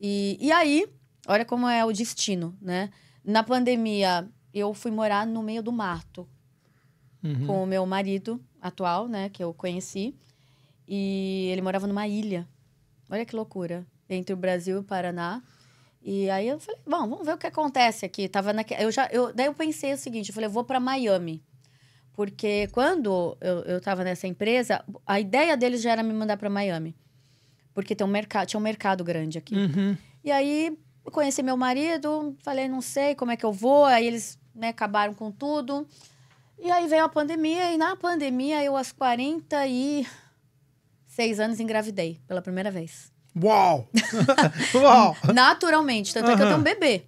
E, e aí, olha como é o destino, né? Na pandemia, eu fui morar no meio do mato uhum. com o meu marido atual, né? Que eu conheci. E ele morava numa ilha. Olha que loucura. Entre o Brasil e o Paraná. E aí eu falei, bom, vamos ver o que acontece aqui. Tava naque... eu já, eu... Daí eu pensei o seguinte, eu falei, eu vou para Miami. Porque quando eu, eu tava nessa empresa, a ideia deles já era me mandar para Miami. Porque tem um mercado, tinha um mercado grande aqui. Uhum. E aí conheci meu marido, falei, não sei como é que eu vou. Aí eles né, acabaram com tudo. E aí veio a pandemia, e na pandemia eu, aos 46 anos, engravidei pela primeira vez. Uau! Uau! Naturalmente, tanto uhum. é que eu tenho um bebê.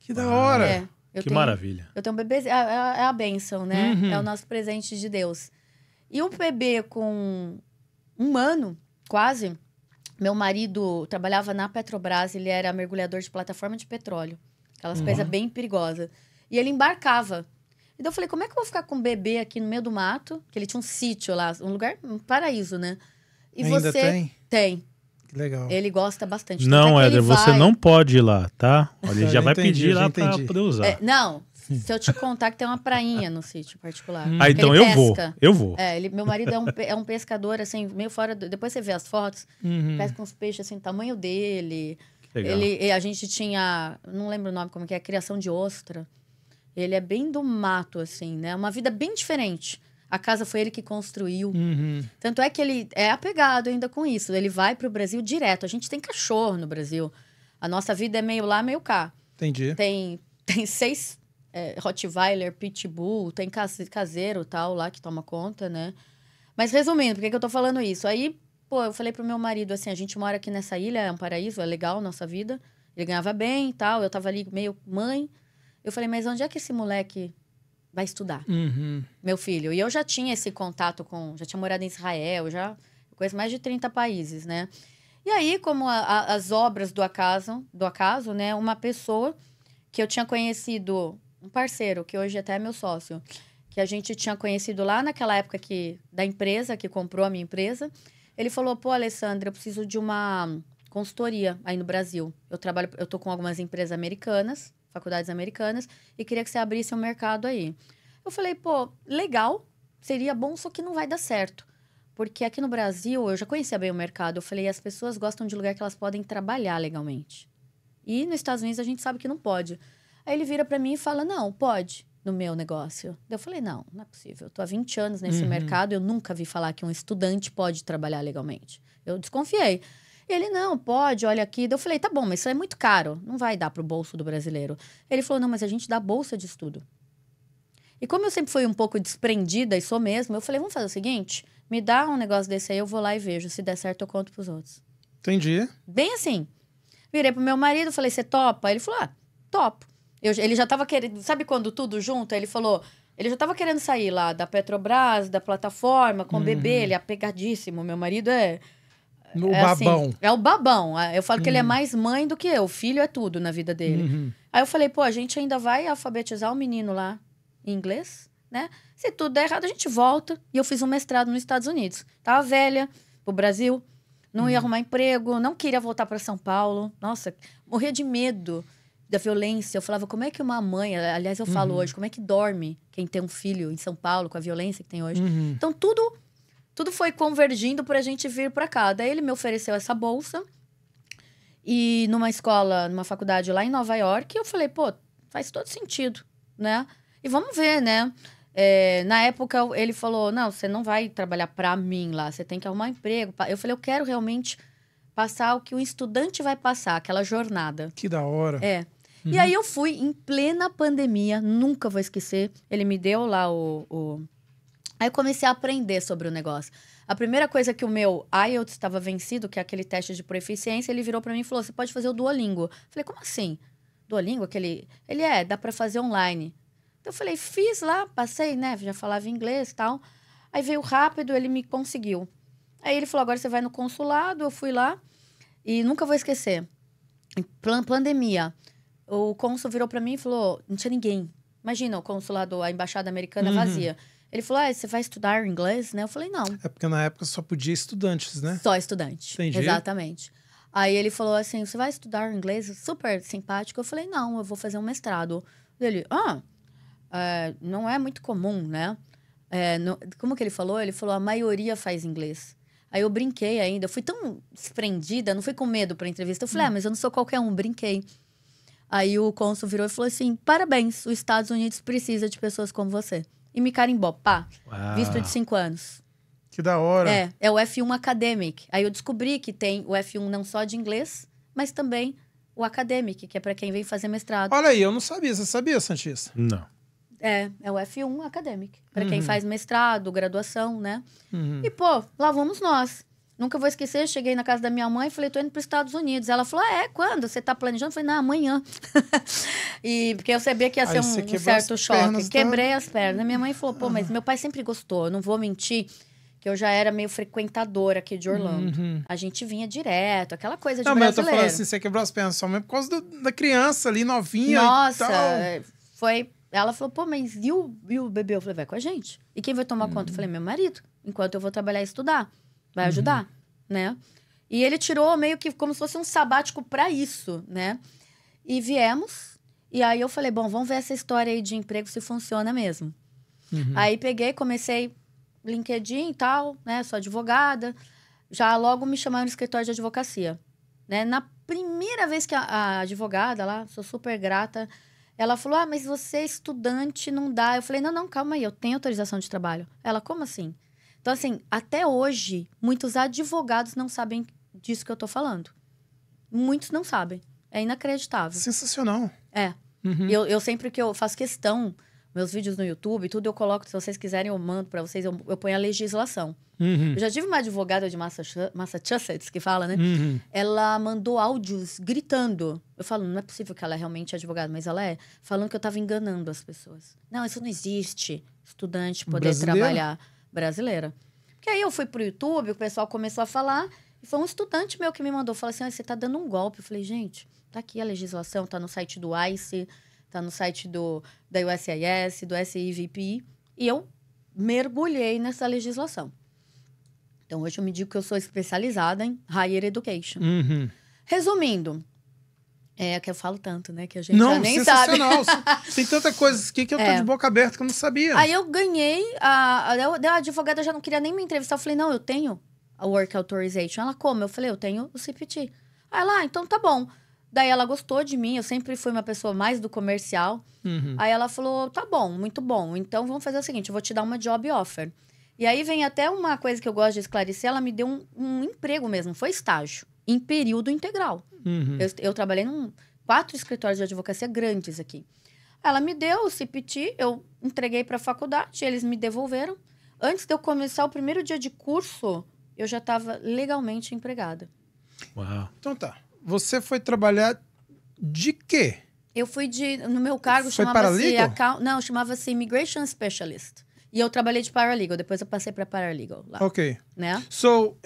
Que da hora! É, que tenho, maravilha. Eu tenho um bebê, é, é, é a bênção, né? Uhum. É o nosso presente de Deus. E um bebê com um ano, quase, meu marido trabalhava na Petrobras, ele era mergulhador de plataforma de petróleo. Aquelas uhum. coisas bem perigosas. E ele embarcava. Então eu falei, como é que eu vou ficar com um bebê aqui no meio do mato? Que ele tinha um sítio lá, um lugar, um paraíso, né? E Ainda você. Tem? Tem. Legal. Ele gosta bastante. Então, não, Éder, vai... você não pode ir lá, tá? Olha, ele já vai entendi, pedir já lá entendi. pra poder usar. É, não, Se eu te contar que tem uma prainha no sítio particular. Hum. Ah, então eu vou. Eu vou. É, ele, meu marido é um, é um pescador, assim, meio fora. Do, depois você vê as fotos, uhum. pesca uns peixes, assim, tamanho dele. Legal. Ele, a gente tinha, não lembro o nome como que é, criação de ostra. Ele é bem do mato, assim, né? Uma vida bem diferente. A casa foi ele que construiu. Uhum. Tanto é que ele é apegado ainda com isso. Ele vai para o Brasil direto. A gente tem cachorro no Brasil. A nossa vida é meio lá, meio cá. Entendi. Tem, tem seis é, Rottweiler, Pitbull, tem caseiro tal lá que toma conta, né? Mas resumindo, por que, que eu tô falando isso? Aí, pô, eu falei pro meu marido assim: a gente mora aqui nessa ilha, é um paraíso, é legal nossa vida. Ele ganhava bem e tal, eu tava ali meio mãe. Eu falei, mas onde é que esse moleque vai estudar? Uhum. Meu filho. E eu já tinha esse contato com. Já tinha morado em Israel, já conheço mais de 30 países, né? E aí, como a, a, as obras do acaso, do acaso, né? Uma pessoa que eu tinha conhecido um parceiro, que hoje é até é meu sócio, que a gente tinha conhecido lá naquela época que, da empresa, que comprou a minha empresa. Ele falou: pô, Alessandra, eu preciso de uma consultoria aí no Brasil. Eu trabalho, eu tô com algumas empresas americanas, faculdades americanas, e queria que você abrisse um mercado aí. Eu falei, pô, legal, seria bom, só que não vai dar certo. Porque aqui no Brasil, eu já conhecia bem o mercado, eu falei, as pessoas gostam de lugar que elas podem trabalhar legalmente. E nos Estados Unidos a gente sabe que não pode. Aí ele vira para mim e fala: Não, pode no meu negócio. Eu falei: Não, não é possível. Eu tô há 20 anos nesse uhum. mercado, eu nunca vi falar que um estudante pode trabalhar legalmente. Eu desconfiei. Ele, não, pode, olha aqui. Eu falei, tá bom, mas isso é muito caro, não vai dar pro bolso do brasileiro. Ele falou, não, mas a gente dá bolsa de estudo. E como eu sempre fui um pouco desprendida, e sou mesmo, eu falei, vamos fazer o seguinte, me dá um negócio desse aí, eu vou lá e vejo. Se der certo, eu conto pros outros. Entendi. Bem assim. Virei pro meu marido, falei, você topa? Ele falou, ah, topo. Eu, ele já tava querendo. Sabe quando tudo junto? Ele falou. Ele já tava querendo sair lá da Petrobras, da plataforma, com o uhum. bebê. Ele é apegadíssimo. Meu marido é. No é assim, babão. Assim, é o babão. Ah, eu falo uhum. que ele é uhum. mais mãe do que eu. O filho é tudo na vida dele. Uhum. Aí eu falei, pô, a gente ainda vai alfabetizar o menino lá em inglês, né? Se tudo der errado, a gente volta. E eu fiz um mestrado nos Estados Unidos. Tava velha pro Brasil, não ia uhum. arrumar emprego, não queria voltar para São Paulo. Nossa, morria de medo da violência. Eu falava, como é que uma mãe, aliás, eu falo uhum. hoje, como é que dorme quem tem um filho em São Paulo com a violência que tem hoje? Uhum. Então, tudo, tudo foi convergindo para a gente vir para cá. Daí ele me ofereceu essa bolsa. E numa escola, numa faculdade lá em Nova York, eu falei, pô, faz todo sentido, né? E vamos ver, né? É, na época ele falou: não, você não vai trabalhar para mim lá, você tem que arrumar um emprego. Eu falei: eu quero realmente passar o que o estudante vai passar, aquela jornada. Que da hora. É. Uhum. E aí eu fui em plena pandemia, nunca vou esquecer. Ele me deu lá o, o... Aí eu comecei a aprender sobre o negócio. A primeira coisa que o meu IELTS estava vencido, que é aquele teste de proficiência ele virou para mim e falou: "Você pode fazer o Duolingo". Falei: "Como assim?" Duolingo, aquele, ele é, dá para fazer online. Então eu falei: "Fiz lá, passei, né? Já falava inglês, tal". Aí veio rápido, ele me conseguiu. Aí ele falou: "Agora você vai no consulado". Eu fui lá e nunca vou esquecer. Em pandemia, o cônsul virou para mim e falou: não tinha ninguém. Imagina o consulado, a embaixada americana uhum. vazia. Ele falou: ah, você vai estudar inglês, né? Eu falei: não. É porque na época só podia estudantes, né? Só estudante. Entendi. Exatamente. Aí ele falou assim: você vai estudar inglês? Super simpático. Eu falei: não, eu vou fazer um mestrado. Ele: ah, é, não é muito comum, né? É, como que ele falou? Ele falou: a maioria faz inglês. Aí eu brinquei ainda. Eu fui tão desprendida, não fui com medo para entrevista. Eu falei: ah, hum. ah, mas eu não sou qualquer um, brinquei. Aí o cônsul virou e falou assim: parabéns, os Estados Unidos precisa de pessoas como você. E me carimbou, pá, Uau. Ah. visto de cinco anos. Que da hora. É, é o F1 Academic. Aí eu descobri que tem o F1 não só de inglês, mas também o Academic, que é para quem vem fazer mestrado. Olha aí, eu não sabia. Você sabia, Santista? Não. É, é o F1 Academic. Para uhum. quem faz mestrado, graduação, né? Uhum. E, pô, lá vamos nós. Nunca vou esquecer, cheguei na casa da minha mãe e falei, tô indo para os Estados Unidos. Ela falou, ah, é, quando? Você tá planejando? Eu falei, não, amanhã. e porque eu sabia que ia ser um, um, certo choque. Tá? Quebrei da... as pernas. Minha mãe falou, pô, mas meu pai sempre gostou, eu não vou mentir. Que eu já era meio frequentadora aqui de Orlando. Uhum. A gente vinha direto, aquela coisa de Não, brasileiro. mas eu tô falando assim, você quebrou as pernas só mesmo por causa do, da criança ali, novinha Nossa, é, foi... Ela falou, pô, mas e o, e o bebê? Eu falei, vai com a gente. E quem vai tomar uhum. conta? Eu falei, meu marido, enquanto eu vou trabalhar e estudar vai uhum. ajudar, uhum. né? E ele tirou meio que como se fosse um sabático para isso, né? E viemos. E aí eu falei, bom, vamos ver essa história aí de emprego se funciona mesmo. Uhum. Aí peguei, comecei LinkedIn e tal, né? Sou advogada. Já logo me chamaram no escritório de advocacia. Né? Na primeira vez que a, a advogada lá, sou super grata, ela falou: Ah, mas você é estudante, não dá. Eu falei: Não, não, calma aí, eu tenho autorização de trabalho. Ela, como assim? Então, assim, até hoje, muitos advogados não sabem disso que eu tô falando. Muitos não sabem. É inacreditável. Sensacional. É. Uhum. Eu, eu sempre que eu faço questão, meus vídeos no YouTube, tudo eu coloco, se vocês quiserem, eu mando para vocês, eu, eu ponho a legislação. Uhum. Eu já tive uma advogada de Massachusetts que fala, né? Uhum. Ela mandou áudios gritando. Eu falo, não é possível que ela é realmente advogada, mas ela é. Falando que eu estava enganando as pessoas. Não, isso não existe. Estudante poder Brasileiro? trabalhar brasileira. Porque aí eu fui pro YouTube, o pessoal começou a falar, e foi um estudante meu que me mandou, falou assim, ah, você tá dando um golpe. Eu falei, gente, tá aqui a legislação, tá no site do ICE, tá no site do, da USIS, do SIVP, e eu mergulhei nessa legislação. Então, hoje eu me digo que eu sou especializada em higher education. Uhum. Resumindo, é, que eu falo tanto, né? Que a gente não, já nem sabe. Não, Tem tanta coisa aqui que eu tô é. de boca aberta que eu não sabia. Aí eu ganhei, a, a, a advogada já não queria nem me entrevistar. Eu falei, não, eu tenho a work authorization. Ela, como? Eu falei, eu tenho o CPT. Aí ela, ah, então tá bom. Daí ela gostou de mim, eu sempre fui uma pessoa mais do comercial. Uhum. Aí ela falou, tá bom, muito bom. Então vamos fazer o seguinte, eu vou te dar uma job offer. E aí vem até uma coisa que eu gosto de esclarecer, ela me deu um, um emprego mesmo, foi estágio em período integral. Uhum. Eu, eu, trabalhei em quatro escritórios de advocacia grandes aqui. Ela me deu o CPT, eu entreguei para a faculdade, eles me devolveram. Antes de eu começar o primeiro dia de curso, eu já estava legalmente empregada. Uau. Então tá. Você foi trabalhar de quê? Eu fui de. No meu cargo chamava-se. Não, chamava-se Immigration Specialist. E eu trabalhei de paralegal, depois eu passei para paralegal lá. Ok. Né? So,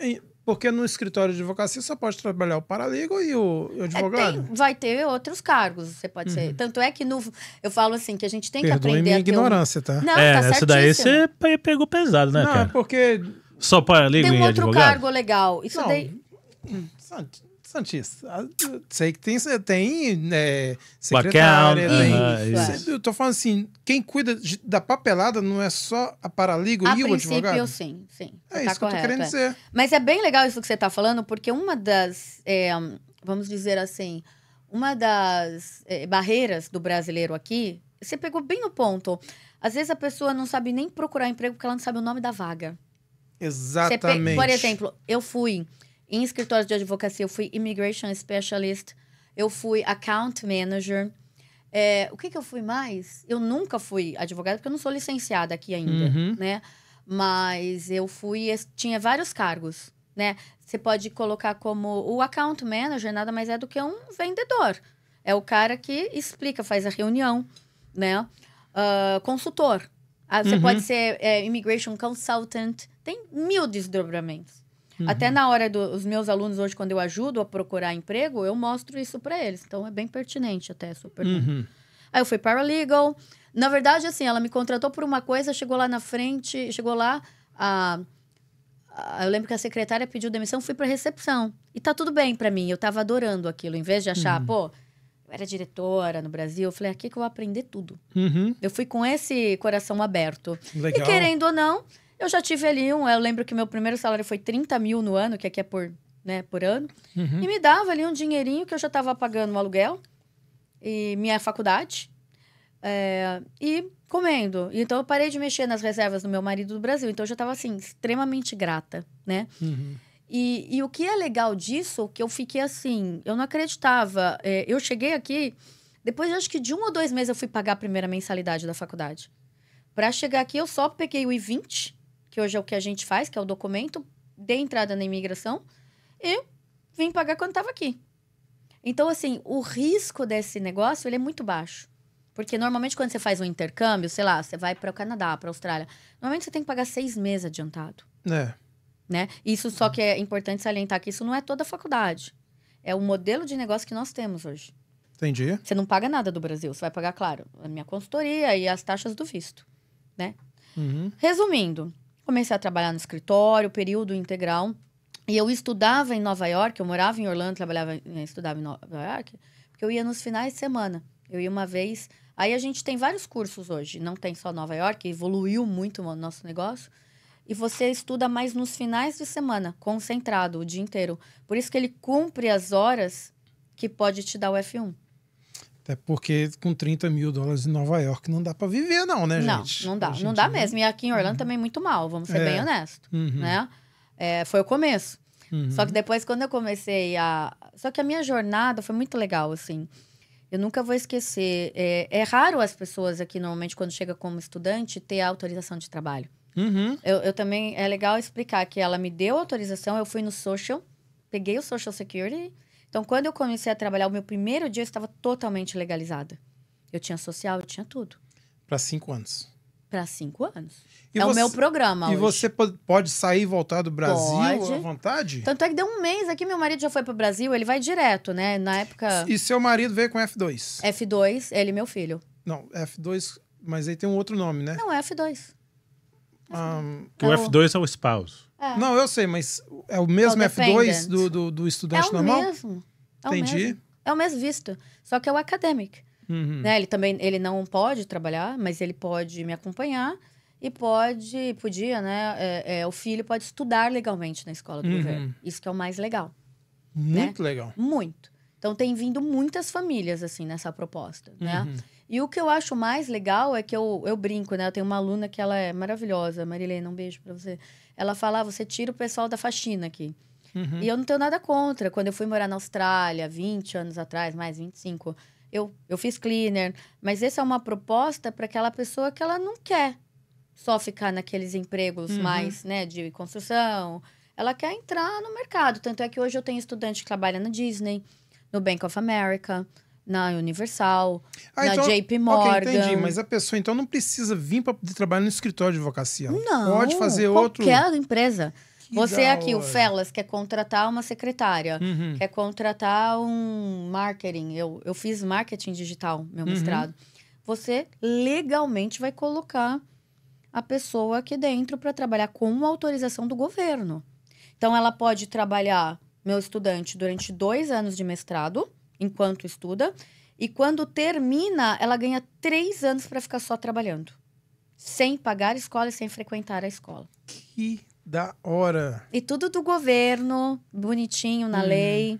porque no escritório de advocacia só pode trabalhar o paralegal e o, o é, advogado. É, tem, vai ter outros cargos, você pode uhum. ser. Tanto é que no, eu falo assim, que a gente tem Perdoe que aprender minha a ter ignorância, um... tá? Não, é, tá daí você pegou pesado, né, Não, cara? É porque... Só paralegal e advogado? Tem um outro advogado? cargo legal. Isso Não. daí... Sabe? Santista, ah, sei que tem, tem é, secretária, tem, Eu tô falando assim, quem cuida da papelada não é só a paralegal a e o advogado? A sim, sim. É tá isso correto, que eu tô querendo é. dizer. Mas é bem legal isso que você tá falando, porque uma das, é, vamos dizer assim, uma das eh, barreiras do brasileiro aqui, você pegou bem no ponto. Às vezes a pessoa não sabe nem procurar emprego porque ela não sabe o nome da vaga. Exatamente. Por exemplo, eu fui em escritórios de advocacia, eu fui immigration specialist, eu fui account manager. É, o que, que eu fui mais? Eu nunca fui advogada, porque eu não sou licenciada aqui ainda, uhum. né? Mas eu fui, tinha vários cargos, né? Você pode colocar como o account manager, nada mais é do que um vendedor. É o cara que explica, faz a reunião, né? Uh, consultor. Ah, você uhum. pode ser é, immigration consultant. Tem mil desdobramentos. Uhum. Até na hora dos do, meus alunos hoje, quando eu ajudo a procurar emprego, eu mostro isso para eles. Então é bem pertinente até, super. Uhum. Aí eu fui paralegal. Na verdade, assim, ela me contratou por uma coisa, chegou lá na frente, chegou lá, a, a eu lembro que a secretária pediu demissão, fui para recepção. E tá tudo bem para mim, eu tava adorando aquilo. Em vez de achar, uhum. pô, eu era diretora no Brasil, eu falei, aqui que eu vou aprender tudo. Uhum. Eu fui com esse coração aberto. Legal. E querendo ou não, eu já tive ali um. Eu lembro que meu primeiro salário foi 30 mil no ano, que aqui é por, né, por ano. Uhum. E me dava ali um dinheirinho que eu já estava pagando o aluguel e minha faculdade. É, e comendo. Então eu parei de mexer nas reservas do meu marido do Brasil. Então eu já estava assim, extremamente grata, né? Uhum. E, e, o que é legal disso, que eu fiquei assim, eu não acreditava. É, eu cheguei aqui, depois acho que de um ou dois meses eu fui pagar a primeira mensalidade da faculdade. Para chegar aqui, eu só peguei o I-20 que hoje é o que a gente faz, que é o documento de entrada na imigração, e vim pagar quando estava aqui. Então, assim, o risco desse negócio ele é muito baixo. Porque normalmente quando você faz um intercâmbio, sei lá, você vai para o Canadá, para a Austrália, normalmente você tem que pagar seis meses adiantado. É. Né? Isso só que é importante salientar que isso não é toda a faculdade. É o modelo de negócio que nós temos hoje. Entendi. Você não paga nada do Brasil. Você vai pagar, claro, a minha consultoria e as taxas do visto. Né? Uhum. Resumindo, Comecei a trabalhar no escritório, período integral. E eu estudava em Nova York, eu morava em Orlando, trabalhava, eh, estudava em Nova York, porque eu ia nos finais de semana. Eu ia uma vez. Aí a gente tem vários cursos hoje, não tem só Nova York, evoluiu muito o nosso negócio. E você estuda mais nos finais de semana, concentrado o dia inteiro. Por isso que ele cumpre as horas que pode te dar o F1. Até porque com 30 mil dólares em Nova York não dá para viver, não, né, gente? Não, não dá. Gente não dá mesmo. E aqui em Orlando uhum. também muito mal, vamos ser é. bem honestos. Uhum. Né? É, foi o começo. Uhum. Só que depois, quando eu comecei a. Só que a minha jornada foi muito legal, assim. Eu nunca vou esquecer. É, é raro as pessoas aqui, normalmente, quando chega como estudante, ter autorização de trabalho. Uhum. Eu, eu também. É legal explicar que ela me deu autorização, eu fui no social, peguei o Social Security então, quando eu comecei a trabalhar, o meu primeiro dia eu estava totalmente legalizada. Eu tinha social, eu tinha tudo. Para cinco anos. Para cinco anos. E é você, o meu programa. E hoje. você pode sair e voltar do Brasil pode. à vontade? Tanto é que deu um mês aqui, meu marido já foi para o Brasil, ele vai direto, né? Na época. E seu marido veio com F2? F2, ele e meu filho. Não, F2, mas aí tem um outro nome, né? Não, é F2. Um, que o então F2 é o spouse. É. é. Não, eu sei, mas é o mesmo o F2 do, do, do, estudante é normal? Mesmo. É Entendi. o mesmo. É o mesmo visto, só que é o academic. Uhum. Né? Ele também ele não pode trabalhar, mas ele pode me acompanhar e pode, podia, né? É, é, o filho pode estudar legalmente na escola do uhum. governo. Isso que é o mais legal. Muito né? legal. Muito. Então tem vindo muitas famílias assim nessa proposta, né? Uhum. E o que eu acho mais legal é que eu, eu brinco, né? Eu tenho uma aluna que ela é maravilhosa, Marilena, um beijo para você. Ela fala: ah, você tira o pessoal da faxina aqui. Uhum. E eu não tenho nada contra. Quando eu fui morar na Austrália, 20 anos atrás, mais 25, eu, eu fiz cleaner. Mas essa é uma proposta para aquela pessoa que ela não quer só ficar naqueles empregos uhum. mais, né, de construção. Ela quer entrar no mercado. Tanto é que hoje eu tenho estudante que trabalha na Disney no Bank of America, na Universal, ah, na então, JP Morgan. Okay, entendi, mas a pessoa então não precisa vir para poder trabalhar no escritório de advocacia. Não, pode fazer qualquer empresa. Que Você aqui, o Felas, quer contratar uma secretária, uhum. quer contratar um marketing. Eu, eu fiz marketing digital, meu uhum. mestrado. Você legalmente vai colocar a pessoa aqui dentro para trabalhar com uma autorização do governo. Então, ela pode trabalhar meu estudante durante dois anos de mestrado, enquanto estuda, e quando termina, ela ganha três anos para ficar só trabalhando, sem pagar escola e sem frequentar a escola. Que da hora! E tudo do governo, bonitinho na hum. lei.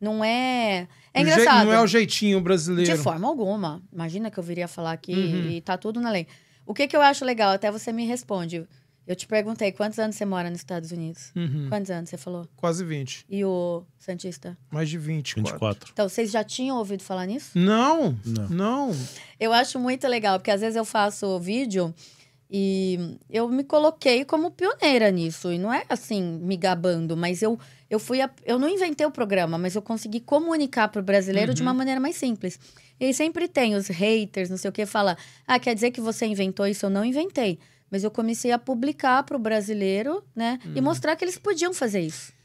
Não é. É engraçado. Não é o jeitinho brasileiro. De forma alguma. Imagina que eu viria falar aqui uhum. e tá tudo na lei. O que, que eu acho legal, até você me responde. Eu te perguntei quantos anos você mora nos Estados Unidos? Uhum. Quantos anos você falou? Quase 20. E o Santista? Mais de 20, 24. Então, vocês já tinham ouvido falar nisso? Não, não. não. Eu acho muito legal, porque às vezes eu faço vídeo e eu me coloquei como pioneira nisso. E não é assim, me gabando, mas eu, eu fui. A, eu não inventei o programa, mas eu consegui comunicar para o brasileiro uhum. de uma uhum. maneira mais simples. E sempre tem os haters, não sei o que, fala: ah, quer dizer que você inventou isso? Eu não inventei. Mas eu comecei a publicar para o brasileiro, né? Hum. E uhum. mostrar que eles podiam fazer isso.